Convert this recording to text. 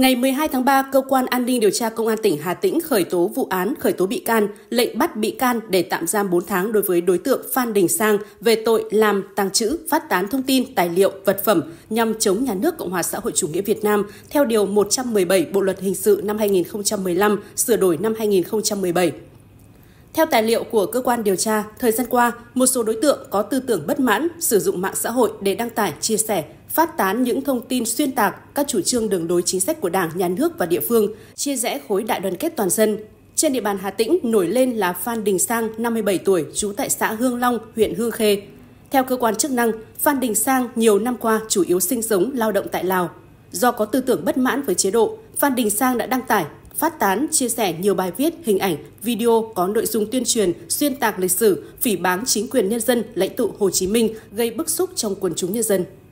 Ngày 12 tháng 3, cơ quan an ninh điều tra công an tỉnh Hà Tĩnh khởi tố vụ án, khởi tố bị can, lệnh bắt bị can để tạm giam 4 tháng đối với đối tượng Phan Đình Sang về tội làm, tàng trữ, phát tán thông tin, tài liệu, vật phẩm nhằm chống nhà nước Cộng hòa xã hội chủ nghĩa Việt Nam theo điều 117 Bộ luật hình sự năm 2015 sửa đổi năm 2017. Theo tài liệu của cơ quan điều tra, thời gian qua, một số đối tượng có tư tưởng bất mãn sử dụng mạng xã hội để đăng tải, chia sẻ, phát tán những thông tin xuyên tạc các chủ trương đường lối chính sách của Đảng, Nhà nước và địa phương, chia rẽ khối đại đoàn kết toàn dân. Trên địa bàn Hà Tĩnh nổi lên là Phan Đình Sang, 57 tuổi, trú tại xã Hương Long, huyện Hương Khê. Theo cơ quan chức năng, Phan Đình Sang nhiều năm qua chủ yếu sinh sống lao động tại Lào. Do có tư tưởng bất mãn với chế độ, Phan Đình Sang đã đăng tải phát tán, chia sẻ nhiều bài viết, hình ảnh, video có nội dung tuyên truyền, xuyên tạc lịch sử, phỉ báng chính quyền nhân dân, lãnh tụ Hồ Chí Minh, gây bức xúc trong quần chúng nhân dân.